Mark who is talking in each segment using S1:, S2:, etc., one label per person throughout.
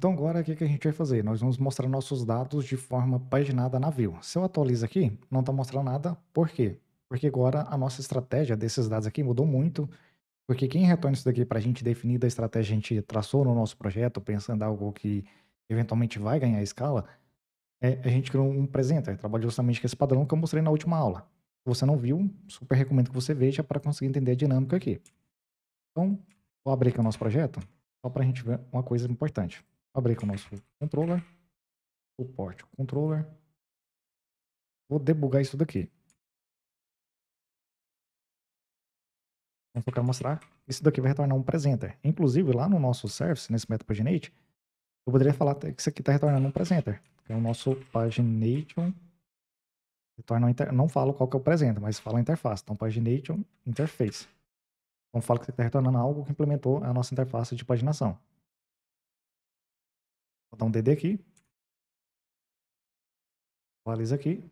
S1: Então agora o que, que a gente vai fazer? Nós vamos mostrar nossos dados de forma paginada na view. Se eu atualizo aqui, não está mostrando nada. Por quê? Porque agora a nossa estratégia desses dados aqui mudou muito. Porque quem retorna isso daqui para a gente definir da estratégia que a gente traçou no nosso projeto, pensando em algo que eventualmente vai ganhar escala, é, a gente criou um presenter. Trabalhou justamente com esse padrão que eu mostrei na última aula. Se você não viu, super recomendo que você veja para conseguir entender a dinâmica aqui. Então, vou abrir aqui o nosso projeto, só para a gente ver uma coisa importante abrir com o nosso controller. o port controller.
S2: Vou debugar isso daqui.
S1: Então, eu quero mostrar. Isso daqui vai retornar um presenter. Inclusive, lá no nosso service, nesse MetaPaginate, eu poderia falar que isso aqui está retornando um presenter. Que é o nosso pagination. Retorna inter... Não falo qual que é o presenter, mas fala a interface. Então, pagination interface. Então, fala que você está retornando algo que implementou a nossa interface de paginação.
S2: Vou dar um DD aqui. Atualiza aqui.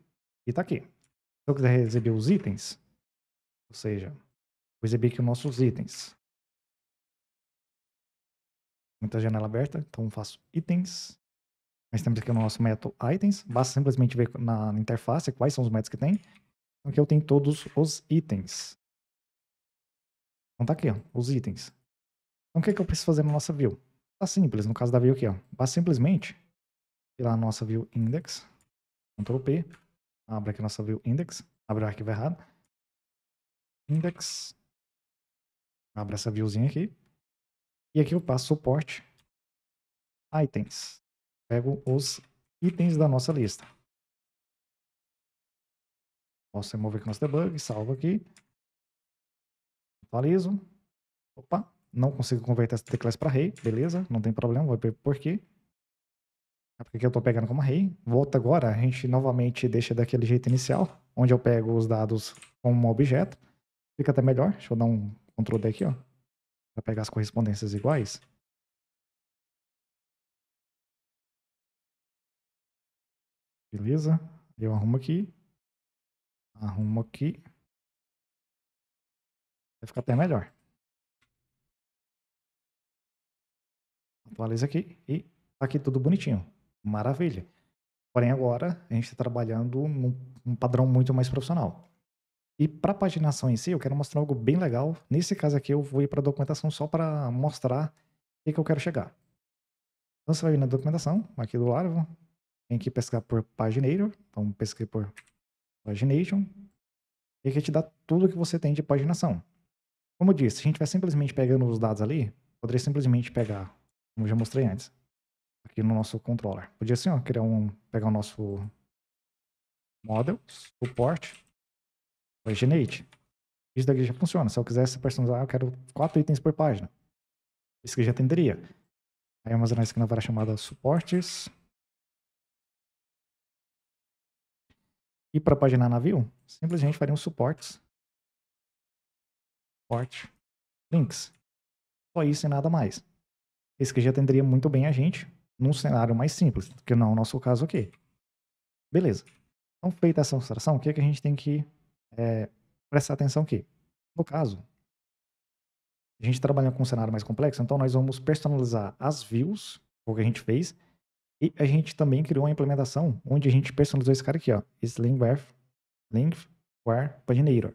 S2: E tá aqui. Se eu quiser exibir os itens, ou seja, vou
S1: exibir aqui os nossos itens. Muita janela aberta, então faço itens. Nós temos aqui o nosso método items. Basta simplesmente ver na interface quais são os métodos que tem. Então, aqui eu tenho todos os itens. Então tá aqui, ó, os itens. Então o que, é que eu preciso fazer na nossa view? Tá simples, no caso da view aqui, ó. Basta simplesmente lá na nossa view index, Ctrl P, abre aqui a nossa view index, abre o arquivo errado, index, abre essa viewzinha aqui, e aqui eu passo suporte
S2: items. Pego os itens da nossa lista. Posso remover aqui nosso debug, salvo aqui.
S1: Atualizo. Opa, não consigo converter essa teclas para rei, beleza, não tem problema, vou ver por quê. Porque é porque eu tô pegando como rei. Volta agora, a gente novamente deixa daquele jeito inicial, onde eu pego os dados como um objeto. Fica até melhor, deixa eu dar um Ctrl D aqui, ó. para pegar as correspondências iguais.
S2: Beleza, eu arrumo aqui. Arrumo aqui.
S1: Vai ficar até melhor. Atualiza aqui e tá aqui tudo bonitinho. Maravilha. Porém, agora a gente está trabalhando num, padrão muito mais profissional. E para paginação em si, eu quero mostrar algo bem legal. Nesse caso aqui, eu vou ir para a documentação só para mostrar o que, que, eu quero chegar. Então, você vai vir na documentação, aqui do lado, tem que pescar por Paginator. Então, pesquei por Pagination. E aqui te dá tudo que você tem de paginação. Como eu disse, se a gente vai simplesmente pegando os dados ali, poderia simplesmente pegar como já mostrei antes, aqui no nosso controller. Podia assim, ó, criar um, pegar o nosso model, suporte, generate. Isso daqui já funciona. Se eu quisesse personalizar, eu quero quatro itens por página. Isso aqui já atenderia. Aí
S2: armazenar isso aqui na vara chamada suportes.
S1: E para paginar navio, simplesmente faria um suportes. Support links. Só isso e nada mais esse que já atenderia muito bem a gente num cenário mais simples, que não é o nosso caso aqui. Beleza. Então, feita essa abstração, o que, é que a gente tem que é, prestar atenção aqui? No caso, a gente trabalha com um cenário mais complexo, então nós vamos personalizar as views, o que a gente fez, e a gente também criou uma implementação onde a gente personalizou esse cara aqui, ó, esse length, paginator.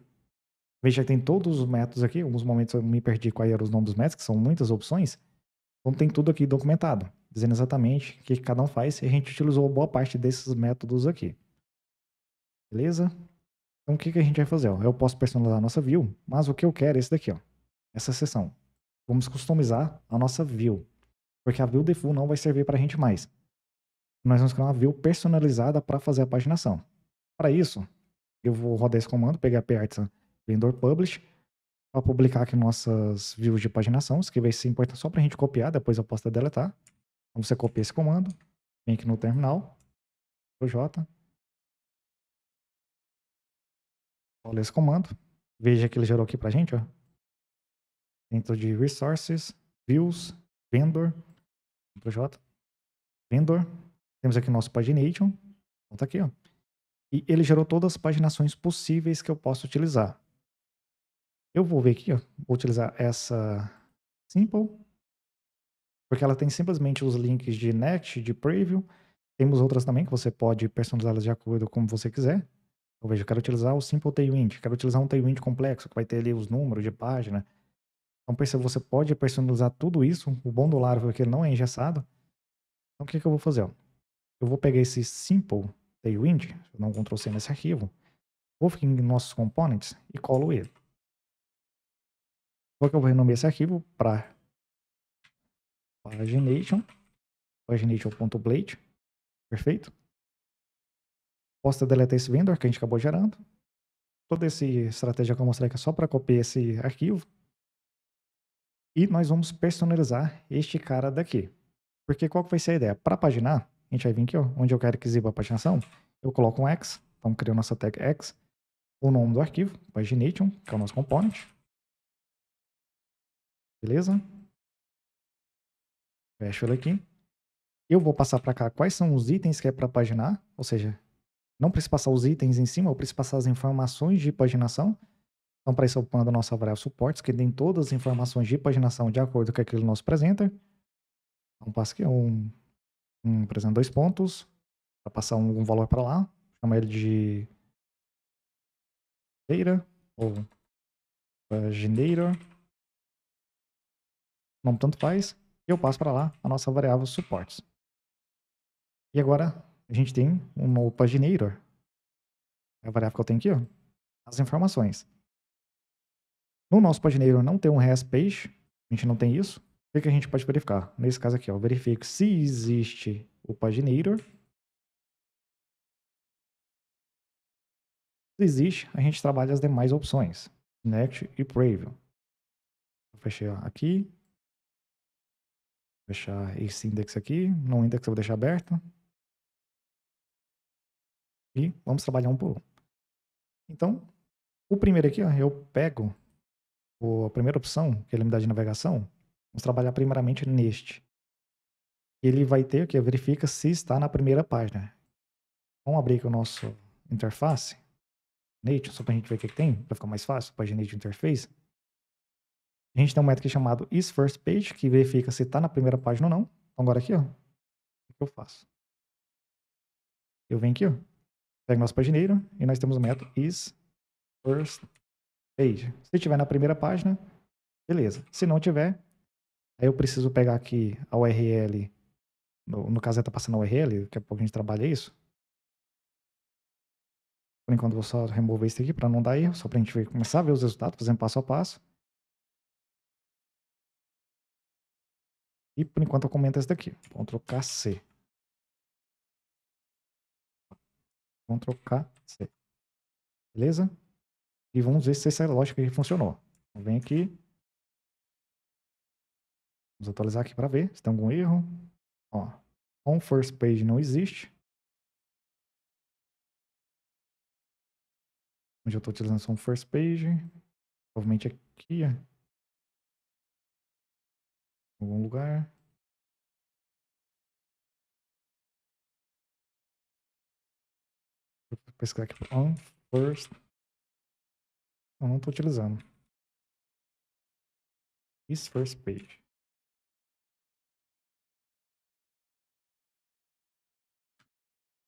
S1: Veja que tem todos os métodos aqui, alguns momentos eu me perdi quais eram os nomes dos métodos, que são muitas opções, então tem tudo aqui documentado, dizendo exatamente o que cada um faz e a gente utilizou boa parte desses métodos aqui. Beleza? Então o que, que a gente vai fazer? Eu posso personalizar a nossa view, mas o que eu quero é esse daqui, ó, essa seção. Vamos customizar a nossa view, porque a view default não vai servir para a gente mais. Nós vamos criar uma view personalizada para fazer a paginação. Para isso, eu vou rodar esse comando, pegar PArtisan, vendor publish, para publicar aqui nossas views de paginação. Isso que vai ser importante só para a gente copiar, depois eu posso deletar. Tá? Então você copia esse comando, vem aqui no terminal, J.
S2: Olha esse comando. Veja que ele gerou aqui para a gente, ó.
S1: Dentro de Resources, Views, Vendor, J. Vendor. Temos aqui nosso Pagination. Então tá aqui, ó. E ele gerou todas as paginações possíveis que eu posso utilizar. Eu vou ver aqui, ó, vou utilizar essa Simple, porque ela tem simplesmente os links de Net, de Preview. Temos outras também que você pode personalizá-las de acordo com você quiser. Ou veja, eu quero utilizar o Simple Tailwind, quero utilizar um Tailwind complexo, que vai ter ali os números de página. Então, perceba, você pode personalizar tudo isso. O bom do Laravel é que ele não é engessado. Então, o que, que eu vou fazer? Ó? Eu vou pegar esse Simple Tailwind, eu não um Ctrl C nesse arquivo, vou ficar em nossos components e colo ele. Só que eu vou renomear esse arquivo para pagination, pagination.blade, perfeito? Posso deletar esse vendor que a gente acabou gerando. Toda essa estratégia que eu mostrei aqui é só para copiar esse arquivo. E nós vamos personalizar este cara daqui. Porque qual que vai ser a ideia? Para paginar, a gente vai vir aqui, ó, onde eu quero que exiba a paginação, eu coloco um X, então criou nossa tag X, o nome do arquivo, pagination, que é o nosso component,
S2: Beleza? Fecho ele aqui.
S1: Eu vou passar para cá quais são os itens que é para paginar, ou seja, não preciso passar os itens em cima, eu preciso passar as informações de paginação. Então, para isso, eu mando a nossa variável suportes, que tem todas as informações de paginação de acordo com aquele nosso presenter. Então, passo aqui um, um presente dois pontos, para passar um, um valor para lá, chama
S2: ele de Data, ou Paginator. Não tanto faz. Eu passo para lá a nossa variável suportes. E agora a gente tem um novo paginator.
S1: É a variável que eu tenho aqui, ó. As informações. No nosso paginator não tem um REST page. A gente não tem isso. O que a gente pode verificar? Nesse caso aqui, ó, verifico se existe o paginator.
S2: Se existe, a gente trabalha as demais opções. next e Preview. Fechei aqui fechar esse index aqui, no index eu vou deixar aberto. E
S1: vamos trabalhar um por um. Então, o primeiro aqui, ó, eu pego a primeira opção, que ele me dá de navegação, vamos trabalhar primeiramente neste. Ele vai ter o que? Verifica se está na primeira página. Vamos abrir aqui o nosso interface. Nate, só para a gente ver o que, que tem, para ficar mais fácil, de interface. A gente tem um método chamado isFirstPage, que verifica se está na primeira página ou não. Então agora aqui, ó, o que eu faço? Eu venho aqui, ó, pego nosso pagineiro e nós temos o método isFirstPage. Se tiver na primeira página, beleza. Se não tiver, aí eu preciso pegar aqui a URL, no, no caso ela está passando a URL, daqui a pouco a gente trabalha isso. Por enquanto, vou só remover isso aqui para não dar erro, só para a gente começar a ver os resultados, fazendo passo a passo.
S2: E por enquanto eu comento esse daqui. Ctrl KC. Ctrl KC. Beleza? E vamos ver se essa lógica aqui funcionou. Então, vem aqui. Vamos atualizar aqui para ver se tem algum erro. Ó, on first page não existe. Onde eu estou utilizando só um first page. Provavelmente aqui, ó algum lugar. Vou pesquisar aqui on first. Eu não estou utilizando. This first page.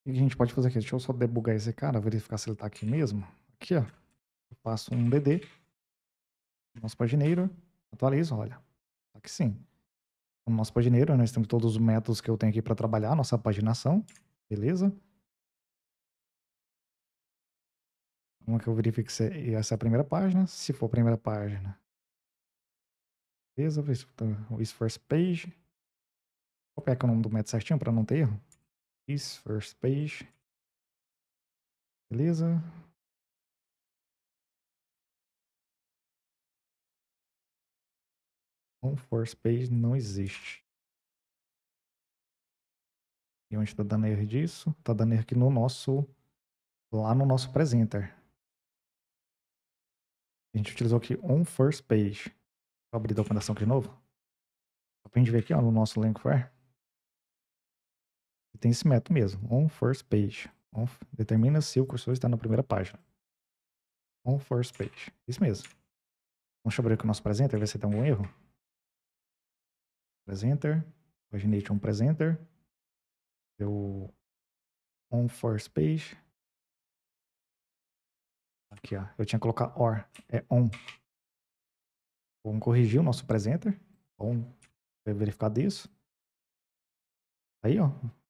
S2: O que a gente pode fazer aqui? Deixa eu só debugar esse
S1: cara, verificar se ele está aqui mesmo. Aqui, ó. Eu passo um DD. Nosso pagineiro. Atualizo, olha. Tá aqui sim como nosso pagineiro, né? nós temos todos os métodos que eu tenho aqui para trabalhar, nossa paginação, beleza? Como que eu verifico se é, essa é a primeira página? Se for a primeira página,
S2: beleza? Tá, Is first page. Vou pegar o nome do método certinho para não ter erro. Is first page. Beleza? On force page não existe. E onde está dando erro disso? Está dando erro aqui no nosso,
S1: lá no nosso presenter. A gente utilizou aqui on first page. Vou abrir a documentação aqui de novo. Só pra gente ver aqui ó, no nosso Langfare. Tem esse método mesmo, on first page. On, determina se o cursor está na primeira página. On first page. Isso mesmo. Vamos abrir aqui o nosso presenter, ver se tem algum erro presenter, paginate
S2: on presenter, o on first page. Aqui, ó, eu tinha que colocar or, é on.
S1: Vamos corrigir o nosso presenter, on, vai verificar disso. Aí, ó,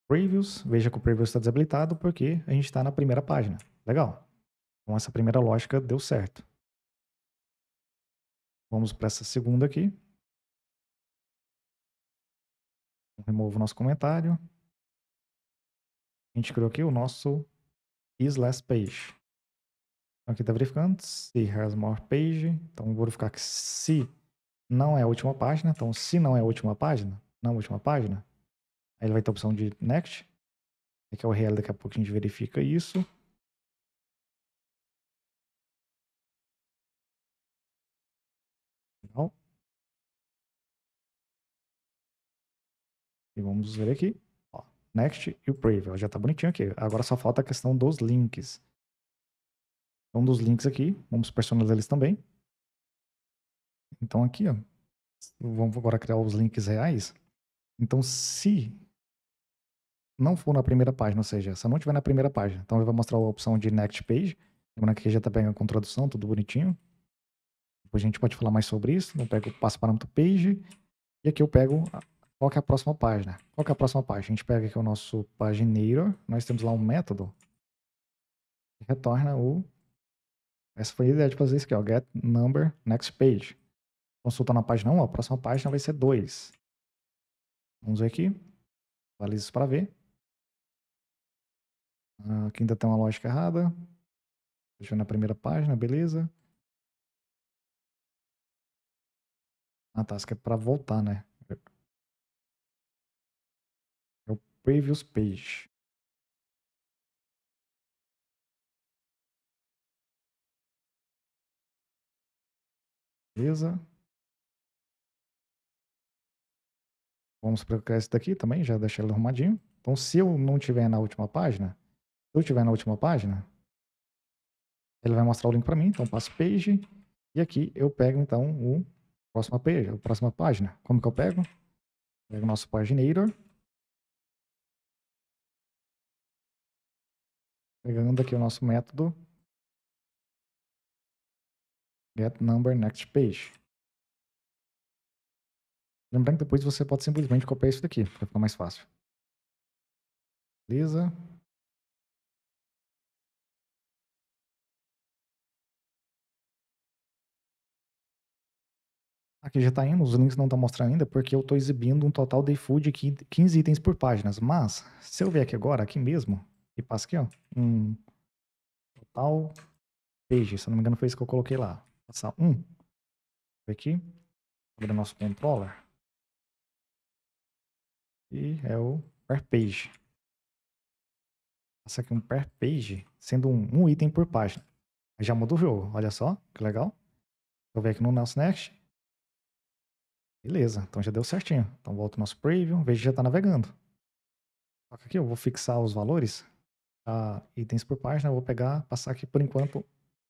S1: previews, veja que o previews está desabilitado porque a gente está na primeira página. Legal. Então essa primeira lógica deu certo.
S2: Vamos para essa segunda aqui. removo
S1: o nosso comentário. A gente criou aqui o nosso is last page. Então aqui está verificando se has more page. Então vou verificar que se não é a última página. Então se não é a última página, não é a última página, aí ele vai ter a opção de next. Aqui é o real daqui a pouco a gente verifica isso. E vamos ver aqui. Ó, Next e o Preview. Já está bonitinho aqui. Agora só falta a questão dos links. Um então, dos links aqui, vamos personalizar eles também. Então aqui, ó, vamos agora criar os links reais. Então se não for na primeira página, ou seja, se não tiver na primeira página, então ele vai mostrar a opção de Next Page. Lembrando que já está pegando com tradução, tudo bonitinho. Depois a gente pode falar mais sobre isso. Eu pego o passo parâmetro page e aqui eu pego qual que é a próxima página? Qual que é a próxima página? A gente pega aqui o nosso pagineiro, nós temos lá um método que retorna o... Essa foi a ideia de fazer isso aqui, ó, get number next page. Consulta na página 1, ó, a próxima página vai ser 2. Vamos ver aqui.
S2: Atualiza isso para ver. Ah, aqui ainda tem uma lógica errada. Deixa eu na primeira página, beleza. Ah tá, isso aqui é pra voltar, né? Previous Page
S1: Beleza. Vamos procurar esse daqui também, já deixar ele arrumadinho. Então, se eu não tiver na última página, se eu tiver na última página, ele vai mostrar o link para mim. Então, passo page e aqui eu pego então o próxima page, a próxima página. Como que eu pego? Pego o nosso paginator
S2: Pegando aqui o nosso método. Get number next page. Lembrando que depois você pode simplesmente copiar isso daqui, para ficar mais fácil. Beleza.
S1: Aqui já está indo, os links não estão mostrando ainda, porque eu estou exibindo um total de food de 15 itens por páginas. Mas, se eu vier aqui agora, aqui mesmo, e passa aqui, ó. Um total page. Se não me engano, foi isso que eu coloquei lá. Passar um.
S2: Aqui. o nosso controller. E
S1: é o per page. Passa aqui um per page, sendo um, um item por página. já mudou o jogo. Olha só, que legal. Vou ver aqui no nosso next. Beleza, então já deu certinho. Então volta o nosso preview, veja que já está navegando. Só que aqui eu vou fixar os valores Tá itens por página. Eu vou pegar, passar aqui por enquanto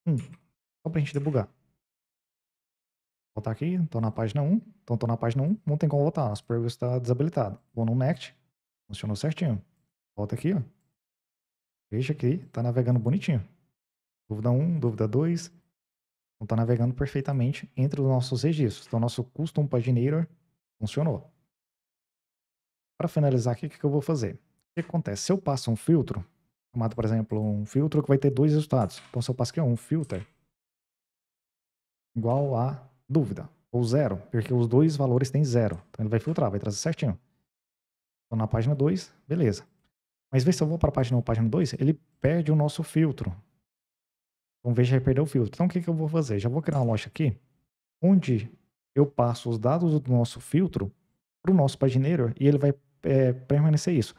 S1: um, só pra gente debugar. Vou voltar aqui, tô na página 1. Então tô na página 1, não tem como voltar, nosso progress está desabilitado. Vou no next, funcionou certinho. Volta aqui, ó. Veja que tá navegando bonitinho. Dúvida 1, dúvida 2. Então tá navegando perfeitamente entre os nossos registros. Então nosso custom paginator funcionou. Para finalizar aqui, o que, que eu vou fazer? O que acontece? Se eu passo um filtro, tomado, por exemplo, um filtro que vai ter dois resultados. Posso então, passar aqui um filter igual a dúvida, ou zero, porque os dois valores têm zero. Então ele vai filtrar, vai trazer certinho. Estou na página 2, beleza. Mas vê se eu vou para a página 1 página 2, ele perde o nosso filtro. Então veja aí perder o filtro. Então o que, que eu vou fazer? Já vou criar uma loja aqui, onde eu passo os dados do nosso filtro para o nosso pagineiro e ele vai é, permanecer isso.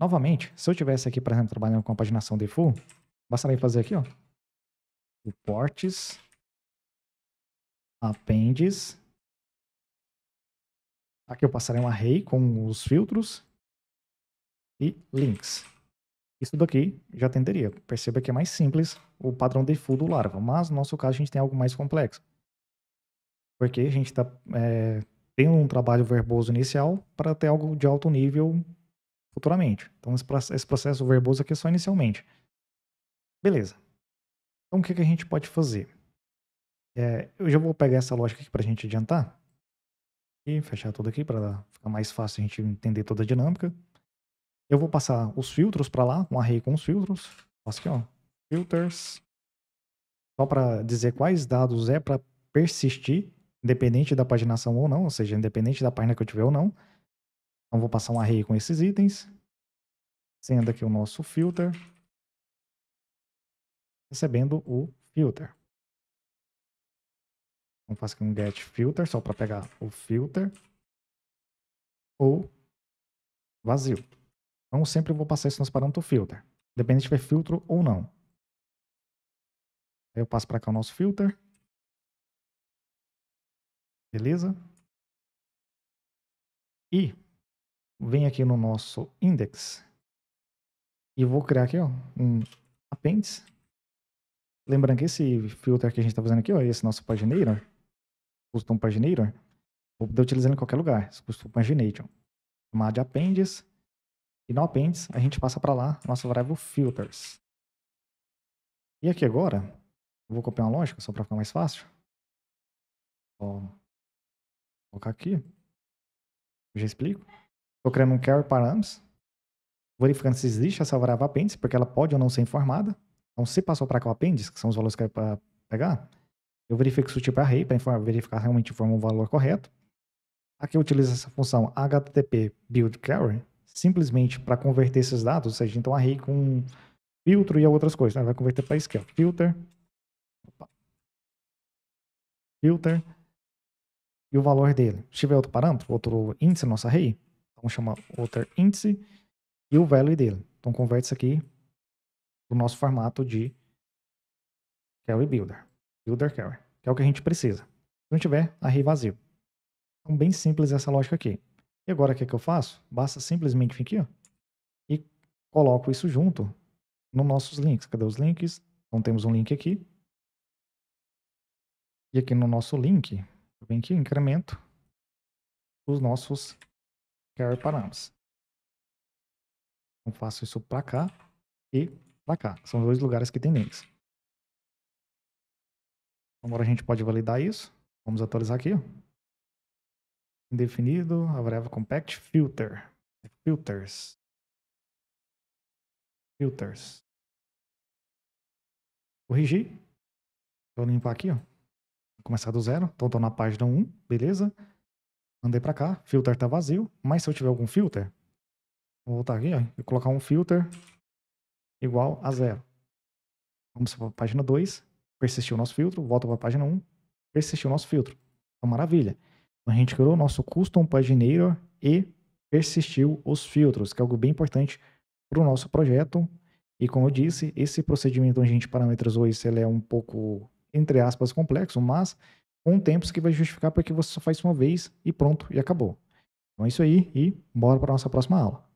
S1: Novamente, se eu tivesse aqui, por exemplo, trabalhando com a paginação default, bastaria fazer aqui, ó. Reportes,
S2: appendes Aqui eu passarei um array com os filtros
S1: e links. Isso daqui já atenderia. Perceba que é mais simples o padrão default do Laravel, mas no nosso caso a gente tem algo mais complexo. Porque a gente está é, eh, tendo um trabalho verboso inicial para ter algo de alto nível futuramente. Então, esse processo verboso aqui é só inicialmente. Beleza. Então, o que, que a gente pode fazer? É, eu já vou pegar essa lógica aqui para a gente adiantar e fechar tudo aqui para ficar mais fácil a gente entender toda a dinâmica. Eu vou passar os filtros para lá, um array com os filtros. Faço aqui, ó, filters. Só para dizer quais dados é para persistir, independente da paginação ou não, ou seja, independente da página que eu tiver ou não. Então vou passar um array com esses itens. Sendo aqui o nosso filter.
S2: Recebendo o filter. Então faço aqui
S1: um get filter só para pegar o filter. Ou vazio. Então sempre vou passar isso nos parâmetros filter. Depende se tiver filtro ou não.
S2: Aí eu passo para cá o nosso filter. Beleza? E venho
S1: aqui no nosso index e vou criar aqui, ó, um apêndice. Lembrando que esse filter que a gente está fazendo aqui, ó, esse nosso paginator, custom paginator, vou poder utilizar em qualquer lugar, esse custom paginator. Chamar de apêndice. E no apêndice, a gente passa para lá nosso variável filters.
S2: E aqui agora, vou copiar uma lógica só para ficar mais fácil.
S1: Vou colocar aqui. Eu já explico. Estou criando um carry params, verificando se existe essa variável apêndice, porque ela pode ou não ser informada. Então, se passou para cá o apêndice, que são os valores que é para pegar, eu verifico se o tipo é array, para verificar realmente forma o valor correto. Aqui eu utilizo essa função http build carry, simplesmente para converter esses dados, ou seja, então array com filtro e outras coisas. Né? Vai converter para scale. Filter. Opa. Filter. E o valor dele. Se tiver outro parâmetro, outro índice no nosso array, Vamos então, chamar outer índice e o value dele. Então converte isso aqui para o nosso formato de query builder. Builder query que é o que a gente precisa. Se não tiver, array vazio. Então bem simples essa lógica aqui. E agora o que, é que eu faço? Basta simplesmente vir aqui ó, e coloco isso junto nos nossos links. Cadê os links? Então temos um link aqui. E aqui no nosso link,
S2: vem aqui, incremento os nossos Carry params. Então faço isso para cá e para cá. São os dois lugares que tem links. Agora a gente pode validar isso. Vamos atualizar aqui. Indefinido, a variável compact filter. Filters. Filters.
S1: Corrigir. Vou limpar aqui, ó. Vou começar do zero. Então estou na página 1, beleza? Mandei para cá, filter tá vazio, mas se eu tiver algum filter, vou voltar aqui ó, e colocar um filter igual a zero. Vamos para a página 2, persistiu o nosso filtro, volta para a página 1, um, persistiu o nosso filtro. Então, maravilha. Então, a gente criou o nosso Custom Paginator e persistiu os filtros, que é algo bem importante para o nosso projeto. E como eu disse, esse procedimento onde a gente parametrizou isso, ele é um pouco, entre aspas, complexo, mas com o tempo isso aqui vai justificar porque você só faz uma vez e pronto, e acabou. Então é isso aí e bora para nossa
S2: próxima aula.